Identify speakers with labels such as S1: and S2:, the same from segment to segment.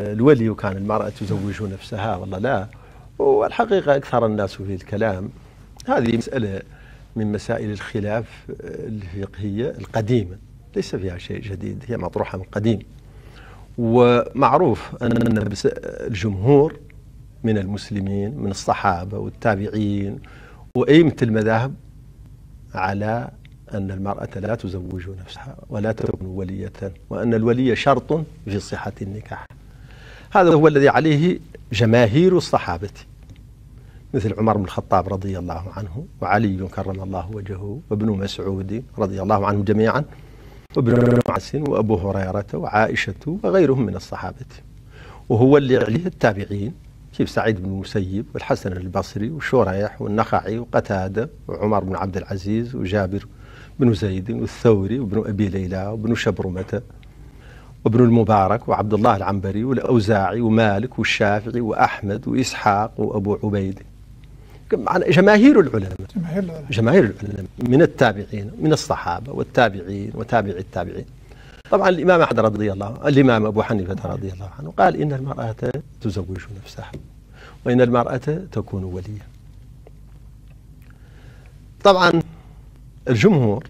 S1: الولي وكان المرأة تزوج نفسها ولا لا والحقيقة أكثر الناس في الكلام هذه مسألة من مسائل الخلاف الفقهية القديمة ليس فيها شيء جديد هي مطروحة من قديم ومعروف أن الجمهور من المسلمين من الصحابة والتابعين وأئمة المذاهب على أن المرأة لا تزوج نفسها ولا تكون ولية وأن الولي شرط في صحة النكاح هذا هو الذي عليه جماهير الصحابة مثل عمر بن الخطاب رضي الله عنه وعلي كرم الله وجهه وابن مسعود رضي الله عنه جميعا وابن عباس وابو هريره وعائشه وغيرهم من الصحابه وهو اللي عليه التابعين كيف سعيد بن المسيب والحسن البصري وشريح والنخعي وقتاده وعمر بن عبد العزيز وجابر بن زيد والثوري وابن ابي ليلى وابن شبرمه وابن المبارك وعبد الله العنبري والأوزاعي ومالك والشافعي وأحمد وإسحاق وأبو عبيد جماهير العلماء جماهير العلماء جماهير العلماء من التابعين من الصحابة والتابعين وتابع التابعين طبعا الإمام أحمد رضي الله عنه الإمام أبو حنيفة رضي الله عنه قال إن المرأة تزوج نفسها وإن المرأة تكون وليا طبعا الجمهور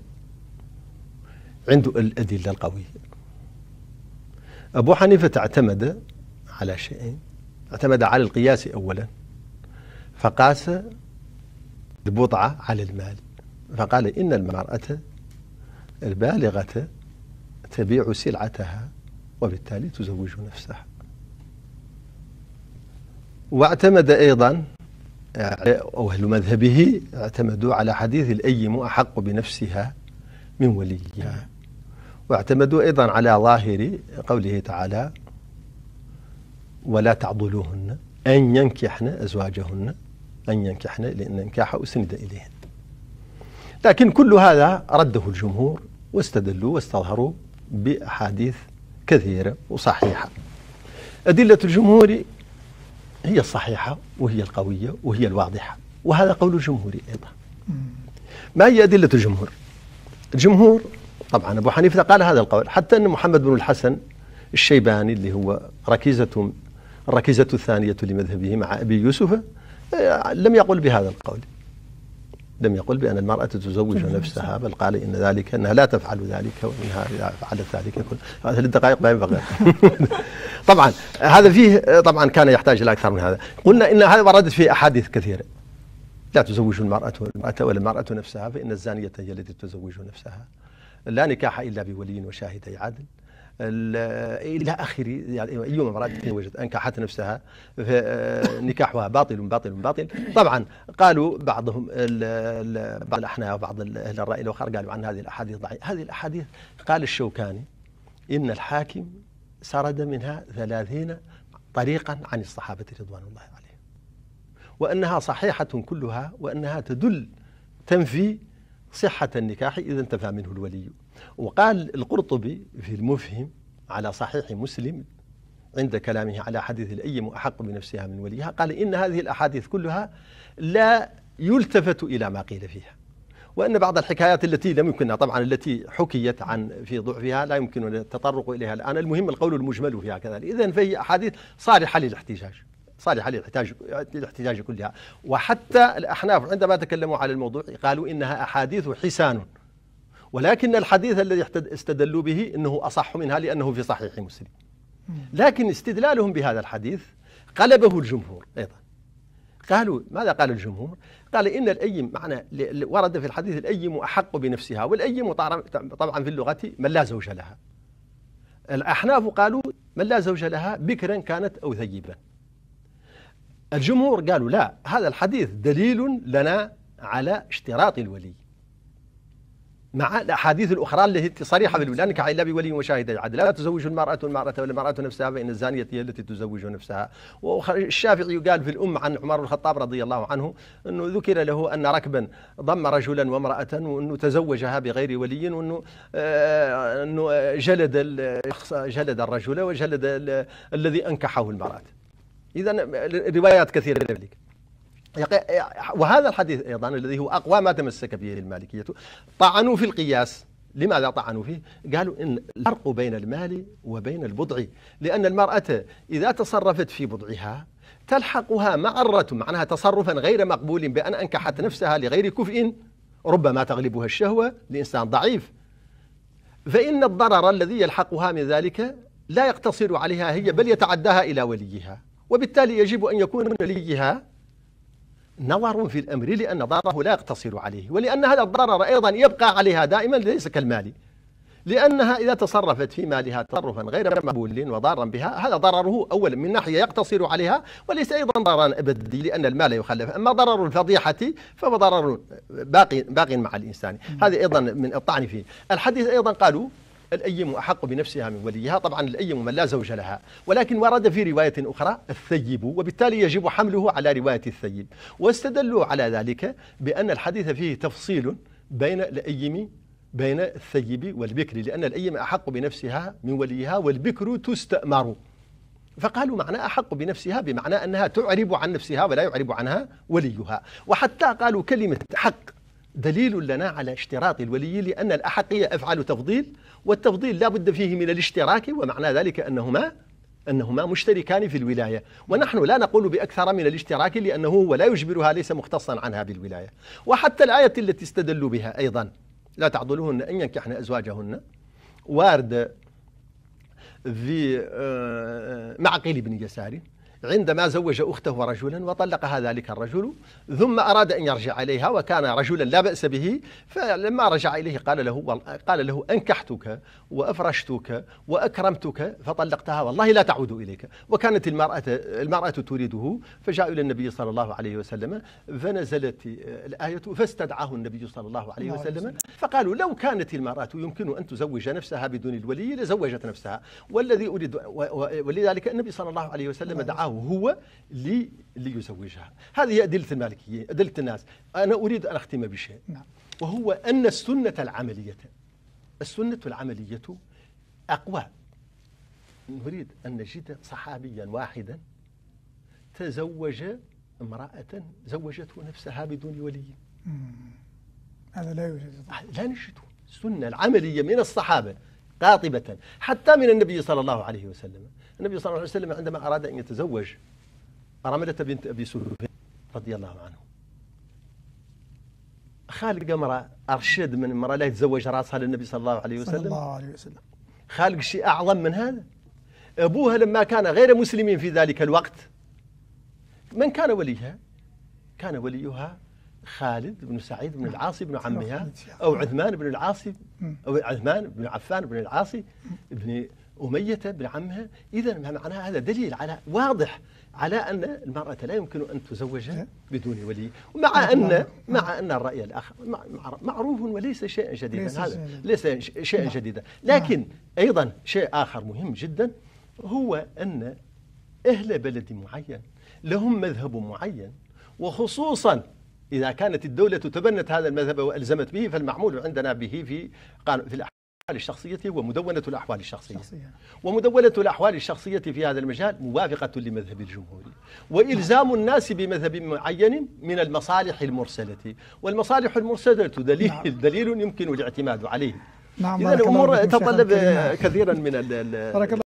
S1: عنده الأدلة القوية أبو حنيفة اعتمد على شيئين اعتمد على القياس أولا فقاس البضعة على المال فقال إن المرأة البالغة تبيع سلعتها وبالتالي تزوج نفسها واعتمد أيضا أو أهل مذهبه اعتمدوا على حديث الأيم أحق بنفسها من وليها واعتمدوا أيضا على ظاهر قوله تعالى ولا تعضلوهن أن ينكحن أزواجهن أن ينكحن لأن النكاح أسند إليهن لكن كل هذا رده الجمهور واستدلوا واستظهروا بأحاديث كثيرة وصحيحة أدلة الجمهور هي الصحيحة وهي القوية وهي الواضحة وهذا قول الجمهور أيضا ما هي أدلة الجمهور الجمهور طبعا أبو حنيفة قال هذا القول حتى أن محمد بن الحسن الشيباني اللي هو ركيزة الركيزة الثانية لمذهبه مع أبي يوسف آه، لم يقل بهذا القول لم يقل بأن المرأة تزوج نفسها بل قال إن ذلك أنها لا تفعل ذلك وإنها إذا فعلت ذلك كل هذه الدقائق ما ينبغي طبعا هذا فيه آه، طبعا كان يحتاج إلى أكثر من هذا قلنا إن هذا وردت في أحاديث كثيرة لا تزوج المرأة المرأة ولا المرأة نفسها فإن الزانية هي التي تزوج نفسها لا نكاح إلا بولي وشاهدي عدل إلى آخره يعني أي امرأة وجدت أنكحت نفسها نكاحها باطل باطل باطل طبعا قالوا بعضهم بعض الأحناف وبعض أهل الرأي الآخر قالوا عن هذه الأحاديث ضعيفة هذه الأحاديث قال الشوكاني إن الحاكم سرد منها ثلاثين طريقا عن الصحابة رضوان الله عليهم وأنها صحيحة كلها وأنها تدل تنفي صحة النكاح إذا انتفى منه الولي وقال القرطبي في المفهم على صحيح مسلم عند كلامه على حديث الأيم أحق بنفسها من وليها قال إن هذه الأحاديث كلها لا يلتفت إلى ما قيل فيها وأن بعض الحكايات التي لم يمكننا طبعا التي حكيت عن في ضعفها لا يمكننا التطرق إليها الآن المهم القول المجمل فيها كذلك إذا فهي أحاديث صالحة للاحتجاج صالحة للاحتجاج للاحتجاج كلها وحتى الأحناف عندما تكلموا على الموضوع قالوا إنها أحاديث حسان ولكن الحديث الذي استدلوا به أنه أصح منها لأنه في صحيح مسلم لكن استدلالهم بهذا الحديث قلبه الجمهور أيضا قالوا ماذا قال الجمهور؟ قال إن الأيم معنى ورد في الحديث الأيم أحق بنفسها والأيم طبعا في اللغة من لا زوج لها الأحناف قالوا من لا زوج لها بكرا كانت أو ثيبا الجمهور قالوا لا هذا الحديث دليل لنا على اشتراط الولي مع الاحاديث الاخرى التي صريحه بالولي لانك الا بولي وشاهد العدل لا تزوج المراه المراه ولا المراه نفسها فان الزانيه هي التي تزوج نفسها والشافعي قال في الام عن عمر بن الخطاب رضي الله عنه انه ذكر له ان ركبا ضم رجلا وامراه وانه تزوجها بغير ولي وانه آه، انه جلد جلد الرجل وجلد الذي انكحه المراه إذا روايات كثيرة لذلك وهذا الحديث أيضا الذي هو أقوى ما تمسك به المالكية طعنوا في القياس لماذا طعنوا فيه؟ قالوا إن الفرق بين المال وبين البضع لأن المرأة إذا تصرفت في بضعها تلحقها معرة معناها تصرفا غير مقبول بأن أنكحت نفسها لغير كفء ربما تغلبها الشهوة لإنسان ضعيف فإن الضرر الذي يلحقها من ذلك لا يقتصر عليها هي بل يتعداها إلى وليها وبالتالي يجب أن يكون من وليها نظر في الأمر لأن ضرره لا يقتصر عليه ولأن هذا الضرر أيضا يبقى عليها دائما ليس كالمال لأنها إذا تصرفت في مالها تصرفا غير مقبول وضارا بها هذا ضرره أولا من ناحية يقتصر عليها وليس أيضا ضررا أبدي لأن المال يخلف أما ضرر الفضيحة فهو ضرر باقي, باقي مع الإنسان هذا أيضا من الطعن فيه الحديث أيضا قالوا الأيم أحق بنفسها من وليها طبعا الأيم من لا زوج لها ولكن ورد في رواية أخرى الثيب وبالتالي يجب حمله على رواية الثيب واستدلوا على ذلك بأن الحديث فيه تفصيل بين الأيم بين الثيب والبكر لأن الأيم أحق بنفسها من وليها والبكر تستأمر فقالوا معنى أحق بنفسها بمعنى أنها تعرب عن نفسها ولا يعرب عنها وليها وحتى قالوا كلمة حق دليل لنا على اشتراط الولي لأن الأحقية أفعال تفضيل والتفضيل لا بد فيه من الاشتراك ومعنى ذلك أنهما أنهما مشتركان في الولاية ونحن لا نقول بأكثر من الاشتراك لأنه هو لا يجبرها ليس مختصا عنها بالولاية وحتى الآية التي استدلوا بها أيضا لا تعضلوهن أن ينكحن أزواجهن وارد في آه، معقيل بن يساري عندما زوج أخته رجلا وطلقها ذلك الرجل ثم أراد أن يرجع إليها وكان رجلا لا بأس به فلما رجع إليه قال له قال له أنكحتك وأفرشتك وأكرمتك فطلقتها والله لا تعود إليك وكانت المرأة المرأة تريده فجاء إلى النبي صلى الله عليه وسلم فنزلت الآية فاستدعاه النبي صلى الله عليه وسلم فقالوا لو كانت المرأة يمكن أن تزوج نفسها بدون الولي لزوجت نفسها والذي أريد ولذلك النبي صلى الله عليه وسلم دعاه معه هو لي ليزوجها هذه هي أدلة المالكية أدلة الناس أنا أريد أن أختم بشيء نعم. وهو أن السنة العملية السنة العملية أقوى نريد أن نجد صحابيا واحدا تزوج امرأة زوجته نفسها بدون ولي هذا لا يوجد أه، لا نجده السنة العملية من الصحابة قاطبة حتى من النبي صلى الله عليه وسلم النبي صلى الله عليه وسلم عندما أراد أن يتزوج رملة بنت أبي سفيان رضي الله عنه خالق امرأة أرشد من امرأة لا يتزوج رأسها للنبي صلى الله عليه وسلم صلى الله عليه وسلم خالق شيء أعظم من هذا أبوها لما كان غير مسلمين في ذلك الوقت من كان وليها؟ كان وليها خالد بن سعيد بن العاصي بن عمها أو عثمان بن العاصي أو عثمان بن عفان بن العاصي بن أمية بن عمها إذا معناها هذا دليل على واضح على أن المرأة لا يمكن أن تزوجها بدون ولي مع أن مع أن الرأي الآخر معروف وليس شيئا جديدا ليس هذا ليس شيئا جديدا لكن أيضا شيء آخر مهم جدا هو أن أهل بلد معين لهم مذهب معين وخصوصا إذا كانت الدولة تبنت هذا المذهب وألزمت به فالمعمول عندنا به في في الأحكام الأحوال الشخصية ومدونة الأحوال الشخصية شخصية. ومدونة الأحوال الشخصية في هذا المجال موافقة لمذهب الجمهوري وإلزام الناس بمذهب معين من المصالح المرسلة والمصالح المرسلة دليل, نعم. دليل يمكن الاعتماد عليه نعم إذن الأمور تتطلب كثيرا من